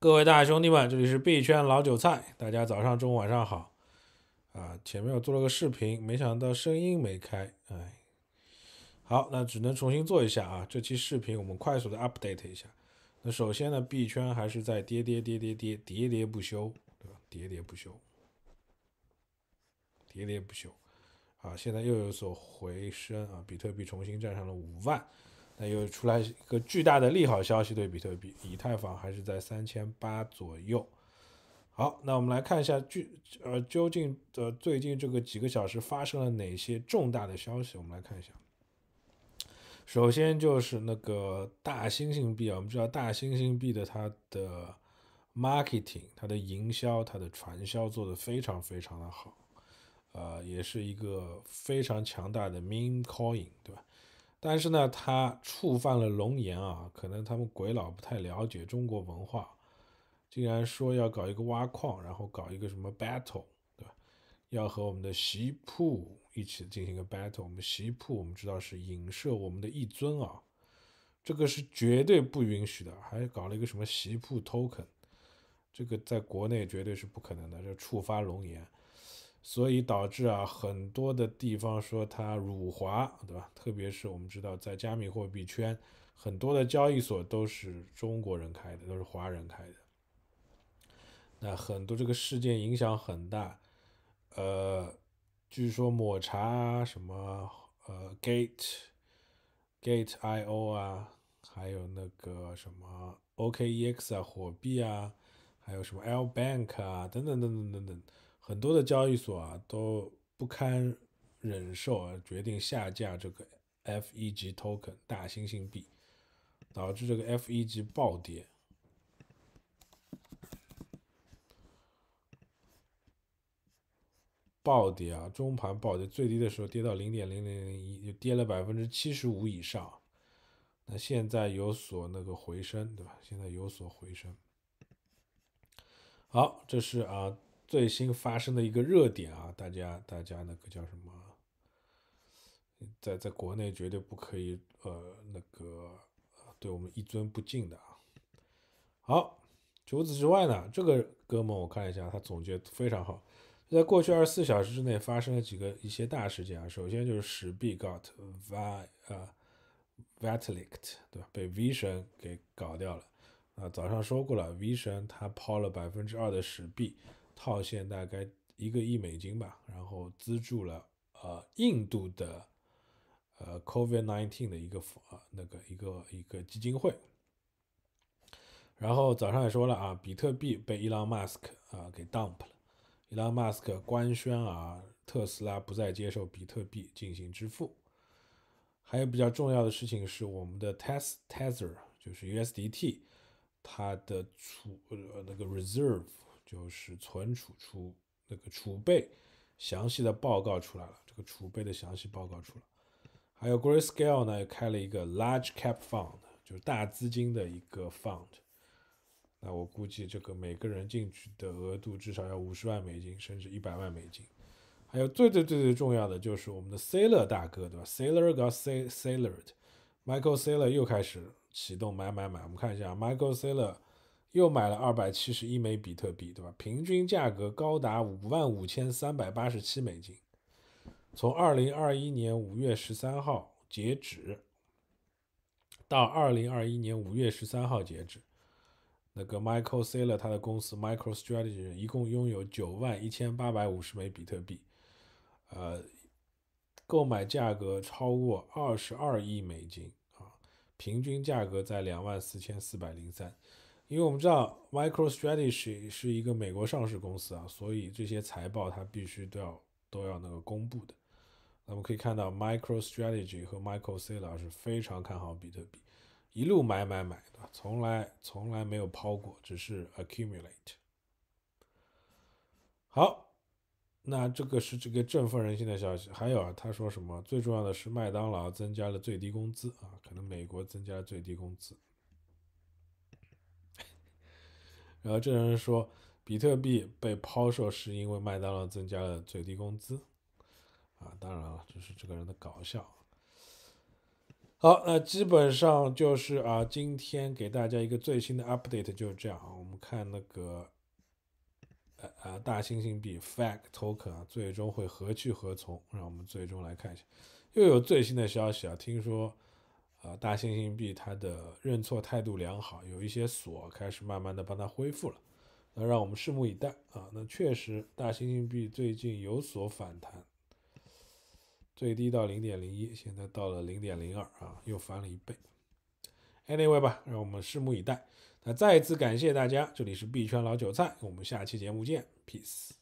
各位大兄弟们，这里是币圈老韭菜，大家早上、中午、晚上好。啊，前面我做了个视频，没想到声音没开，哎，好，那只能重新做一下啊。这期视频我们快速的 update 一下。那首先呢，币圈还是在跌跌跌跌跌跌跌不休，对吧？跌跌不休，跌跌不休。啊，现在又有所回升啊，比特币重新站上了五万。那又出来一个巨大的利好消息，对比特币、以太坊还是在三千八左右。好，那我们来看一下，具呃究竟的最近这个几个小时发生了哪些重大的消息？我们来看一下。首先就是那个大猩猩币啊，我们知道大猩猩币的它的 marketing、它的营销、它的传销做的非常非常的好，呃，也是一个非常强大的 main coin，对吧？但是呢，他触犯了龙颜啊！可能他们鬼佬不太了解中国文化，竟然说要搞一个挖矿，然后搞一个什么 battle，对吧？要和我们的席铺一起进行一个 battle。我们席铺我们知道是影射我们的一尊啊，这个是绝对不允许的。还搞了一个什么席铺 token，这个在国内绝对是不可能的，这触发龙颜。所以导致啊，很多的地方说它辱华，对吧？特别是我们知道，在加密货币圈，很多的交易所都是中国人开的，都是华人开的。那很多这个事件影响很大，呃，据说抹茶啊，什么呃，Gate，Gate I O 啊，还有那个什么 OKEX 啊，火币啊，还有什么 L Bank 啊，等等等等等等。很多的交易所啊都不堪忍受，啊，决定下架这个 F e 级 Token 大猩猩币，导致这个 F e 级暴跌，暴跌啊，中盘暴跌，最低的时候跌到零点零零零一，就跌了百分之七十五以上。那现在有所那个回升，对吧？现在有所回升。好，这是啊。最新发生的一个热点啊，大家大家那个叫什么，在在国内绝对不可以呃那个对我们一尊不敬的啊。好，除此之外呢，这个哥们我看了一下，他总结非常好。在过去二十四小时之内发生了几个一些大事件啊。首先就是石币 got v a 呃 vat l i c k 对吧？被 V 神给搞掉了。啊，早上说过了，V 神他抛了百分之二的石币。套现大概一个亿美金吧，然后资助了呃印度的呃 COVID-Nineteen 的一个啊那个一个一个基金会。然后早上也说了啊，比特币被伊朗马斯克啊给 dump 了。伊朗马斯克官宣啊，特斯拉不再接受比特币进行支付。还有比较重要的事情是，我们的 Tether，就是 USDT，它的储呃那个 reserve。就是存储出那个储备详细的报告出来了，这个储备的详细报告出来。还有 Gray Scale 呢，也开了一个 Large Cap Fund，就是大资金的一个 Fund，那我估计这个每个人进去的额度至少要五十万美金，甚至一百万美金。还有最最最最重要的就是我们的 Sailor 大哥，对吧？Sailor got sail Sailor，Michael Sailor 又开始启动买买买，我们看一下 Michael Sailor。又买了二百七十一枚比特币，对吧？平均价格高达五万五千三百八十七美金。从二零二一年五月十三号截止到二零二一年五月十三号截止，那个 Michael s a l r 他的公司 Micro Strategy 一共拥有九万一千八百五十枚比特币，呃，购买价格超过二十二亿美金啊，平均价格在两万四千四百零三。因为我们知道 MicroStrategy 是一个美国上市公司啊，所以这些财报它必须都要都要那个公布的。那么可以看到，MicroStrategy 和 Michael Saylor 是非常看好比特币，一路买买买的，从来从来没有抛过，只是 accumulate。好，那这个是这个振奋人心的消息。还有啊，他说什么？最重要的是麦当劳增加了最低工资啊，可能美国增加了最低工资。然后这人说，比特币被抛售是因为麦当劳增加了最低工资，啊，当然了，这是这个人的搞笑。好，那基本上就是啊，今天给大家一个最新的 update，就是这样啊。我们看那个，呃呃，大猩猩币 f a g Token） 啊，最终会何去何从？让我们最终来看一下，又有最新的消息啊，听说。呃，大猩猩币它的认错态度良好，有一些锁开始慢慢的帮它恢复了，那让我们拭目以待啊。那确实，大猩猩币最近有所反弹，最低到零点零一，现在到了零点零二啊，又翻了一倍。Anyway 吧，让我们拭目以待。那再次感谢大家，这里是币圈老韭菜，我们下期节目见，Peace。